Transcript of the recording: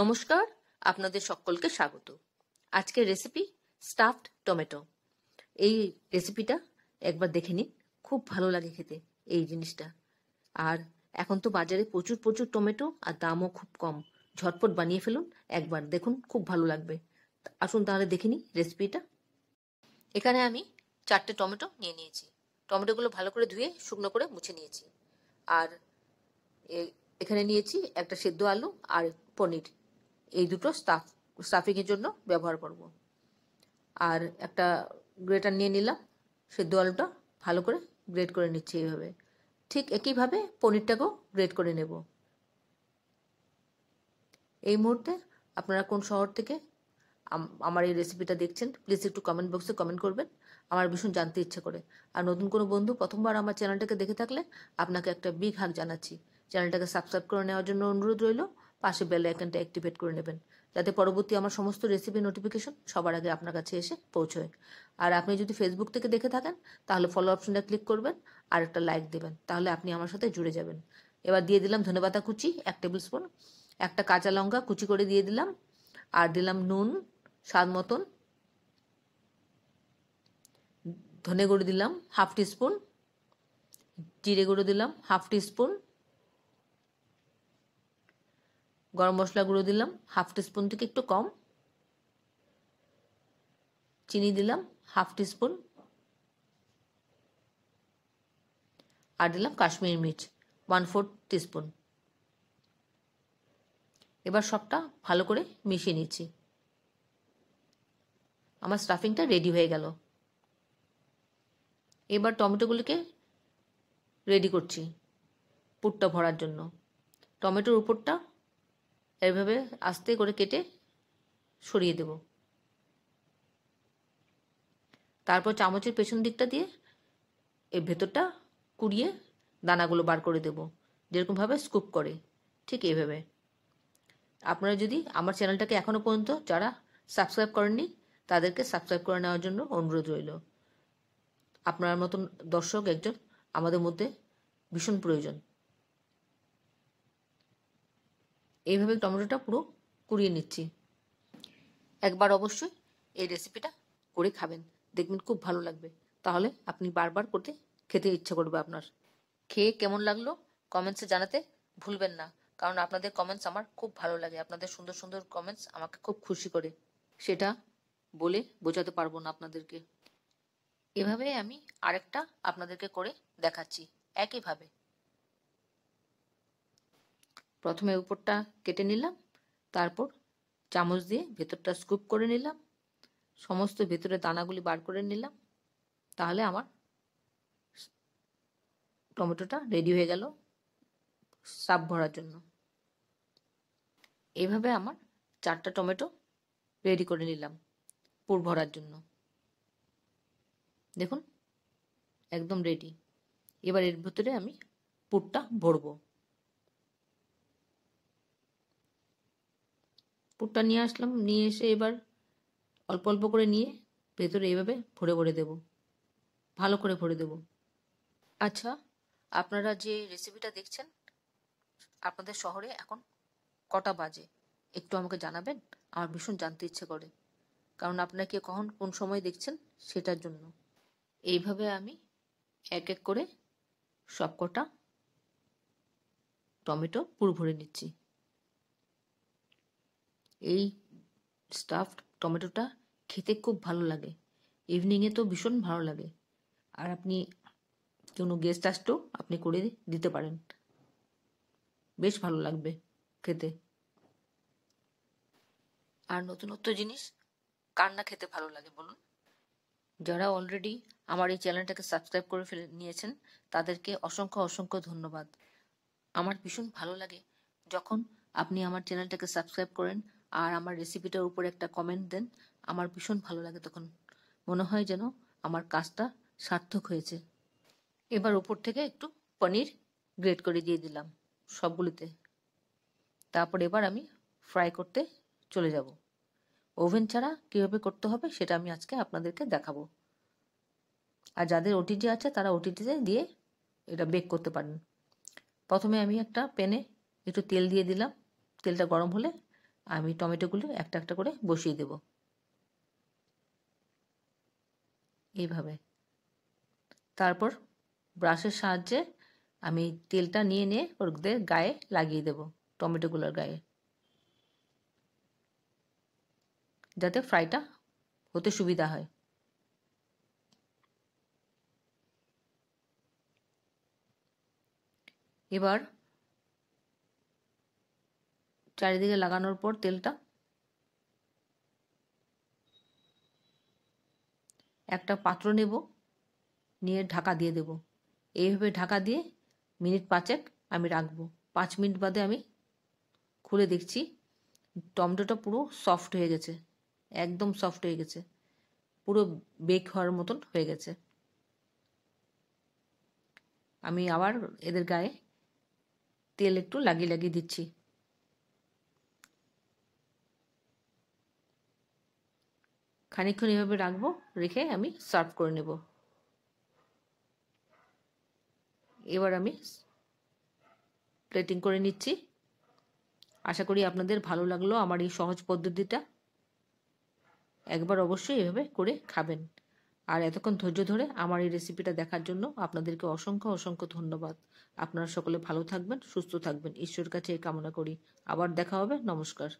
নমস্কার আপনাদের সকলকে স্বাগত আজকের রেসিপি স্টাফড টমেটো এই রেসিপিটা একবার দেখে নিন খুব ভালো লাগে খেতে এই জিনিসটা আর এখন তো বাজারে প্রচুর প্রচুর টমেটো আর দামও খুব কম ঝটপট বানিয়ে ফেলুন একবার দেখুন খুব ভালো লাগবে আসুন তাহলে দেখে নিই রেসিপিটা এখানে আমি চারটে টমেটো নিয়ে নিয়েছি টমেটোগুলো ভালো করে ধুয়ে শুকনো করে মুছে নিয়েছি আর এখানে নিয়েছি একটা সেদ্ধ আলু আর পনির এই দুটো স্টাফ স্টাফিংয়ের জন্য ব্যবহার করব। আর একটা গ্রেটার নিয়ে নিলাম সে আলুটা ভালো করে গ্রেড করে নিচ্ছে এইভাবে ঠিক একইভাবে পনিরটাকেও গ্রেড করে নেব এই মুহূর্তে আপনারা কোন শহর থেকে আমার এই রেসিপিটা দেখছেন প্লিজ একটু কমেন্ট বক্সে কমেন্ট করবেন আমার ভীষণ জানতে ইচ্ছে করে আর নতুন কোনো বন্ধু প্রথমবার আমার চ্যানেলটাকে দেখে থাকলে আপনাকে একটা বিগ হাক জানাচ্ছি চ্যানেলটাকে সাবস্ক্রাইব করে নেওয়ার জন্য অনুরোধ রইল পাশে বেল আইকনটা অ্যাক্টিভেট করে নেবেন যাতে পরবর্তী আমার সমস্ত রেসিপি নোটিফিকেশন সবার আগে আপনার কাছে এসে পৌঁছয় আর আপনি যদি ফেসবুক থেকে দেখে থাকেন তাহলে ফলো অপশনটা ক্লিক করবেন আর একটা লাইক দেবেন তাহলে আপনি আমার সাথে জুড়ে যাবেন এবার দিয়ে দিলাম ধনেপাতা কুচি এক টেবিল স্পুন একটা কাঁচা লঙ্কা কুচি করে দিয়ে দিলাম আর দিলাম নুন স্বাদ মতন ধনে গুঁড়ো দিলাম হাফ স্পুন জিরে গুঁড়ো দিলাম হাফ স্পুন গরম মশলা গুঁড়ো দিলাম হাফ টিস্পুন থেকে একটু কম চিনি দিলাম হাফ টিস্পুন আর দিলাম কাশ্মীর মির্চ ওয়ান ফোর টিস্পুন এবার সবটা ভালো করে মিশিয়ে নিচ্ছি আমার স্টাফিংটা রেডি হয়ে গেল এবার টমেটোগুলিকে রেডি করছি পুরটা ভরার জন্য টমেটোর উপরটা এইভাবে আস্তে করে কেটে সরিয়ে দেব তারপর চামচের পেছন দিকটা দিয়ে এর ভেতরটা কুড়িয়ে দানাগুলো বার করে দেব যেরকমভাবে স্কুপ করে ঠিক এইভাবে আপনারা যদি আমার চ্যানেলটাকে এখনও পর্যন্ত যারা সাবস্ক্রাইব করেননি তাদেরকে সাবস্ক্রাইব করে নেওয়ার জন্য অনুরোধ রইল আপনার মতন দর্শক একজন আমাদের মধ্যে ভীষণ প্রয়োজন এইভাবে টমেটোটা পুরো কুড়িয়ে নিচ্ছি একবার অবশ্যই এই রেসিপিটা করে খাবেন দেখবেন খুব ভালো লাগবে তাহলে আপনি বারবার করতে খেতে ইচ্ছা করবে আপনার খেয়ে কেমন লাগলো কমেন্টসে জানাতে ভুলবেন না কারণ আপনাদের কমেন্টস আমার খুব ভালো লাগে আপনাদের সুন্দর সুন্দর কমেন্টস আমাকে খুব খুশি করে সেটা বলে বোঝাতে পারবো না আপনাদেরকে এভাবে আমি আরেকটা আপনাদেরকে করে দেখাচ্ছি একইভাবে প্রথমে উপরটা কেটে নিলাম তারপর চামচ দিয়ে ভেতরটা স্কুপ করে নিলাম সমস্ত ভেতরে দানাগুলি বার করে নিলাম তাহলে আমার টমেটোটা রেডি হয়ে গেল সাপ ভরার জন্য এভাবে আমার চারটা টমেটো রেডি করে নিলাম পুর ভরার জন্য দেখুন একদম রেডি এবার এর ভেতরে আমি পুরটা ভরবো পুরটা নিয়ে আসলাম নিয়ে এসে এবার অল্প অল্প করে নিয়ে ভেতরে এইভাবে ভরে ভরে দেব ভালো করে ভরে দেব আচ্ছা আপনারা যে রেসিপিটা দেখছেন আপনাদের শহরে এখন কটা বাজে একটু আমাকে জানাবেন আমার ভীষণ জানতে ইচ্ছে করে কারণ আপনাকে কখন কোন সময় দেখছেন সেটার জন্য এইভাবে আমি এক এক করে সবকটা টমেটো পুরো ভরে নিচ্ছি এই স্টাফড টমেটোটা খেতে খুব ভালো লাগে ইভিনিংয়ে তো ভীষণ ভালো লাগে আর আপনি কোনো গেস্ট আসতেও আপনি করে দিতে পারেন বেশ ভালো লাগবে খেতে আর নতুনত্ব জিনিস কার না খেতে ভালো লাগে বলুন যারা অলরেডি আমার এই চ্যানেলটাকে সাবস্ক্রাইব করে ফেলে নিয়েছেন তাদেরকে অসংখ্য অসংখ্য ধন্যবাদ আমার ভীষণ ভালো লাগে যখন আপনি আমার চ্যানেলটাকে সাবস্ক্রাইব করেন আর আমার রেসিপিটার উপরে একটা কমেন্ট দেন আমার ভীষণ ভালো লাগে তখন মনে হয় যেন আমার কাজটা সার্থক হয়েছে এবার ওপর থেকে একটু পনির গ্রেট করে দিয়ে দিলাম সবগুলিতে তারপর এবার আমি ফ্রাই করতে চলে যাব ওভেন ছাড়া কীভাবে করতে হবে সেটা আমি আজকে আপনাদেরকে দেখাবো আর যাদের ওটিটি আছে তারা ওটিটিতে দিয়ে এটা বেক করতে পারেন প্রথমে আমি একটা প্যানে একটু তেল দিয়ে দিলাম তেলটা গরম হলে আমি টমেটোগুলো একটা একটা করে বসিয়ে দেব এইভাবে তারপর ব্রাশের সাহায্যে আমি তেলটা নিয়ে নিয়ে ওদের গায়ে লাগিয়ে দেব টমেটোগুলোর গায়ে যাতে ফ্রাইটা হতে সুবিধা হয় এবার চারিদিকে লাগানোর পর তেলটা একটা পাত্র নেব নিয়ে ঢাকা দিয়ে দেব এইভাবে ঢাকা দিয়ে মিনিট পাঁচেক আমি রাখবো পাঁচ মিনিট বাদে আমি খুলে দেখছি টমেটোটা পুরো সফট হয়ে গেছে একদম সফট হয়ে গেছে পুরো বেক হওয়ার মতন হয়ে গেছে আমি আবার এদের গায়ে তেল একটু লাগিয়ে লাগিয়ে দিচ্ছি খানিক্ষণ এভাবে রাখবো রেখে আমি সার্ভ করে নেব এবার আমি প্লেটিং করে নিচ্ছি আশা করি আপনাদের ভালো লাগলো আমার এই সহজ পদ্ধতিটা একবার অবশ্যই এভাবে করে খাবেন আর এতক্ষণ ধৈর্য ধরে আমার এই রেসিপিটা দেখার জন্য আপনাদেরকে অসংখ্য অসংখ্য ধন্যবাদ আপনারা সকলে ভালো থাকবেন সুস্থ থাকবেন ঈশ্বরের কাছে এই কামনা করি আবার দেখা হবে নমস্কার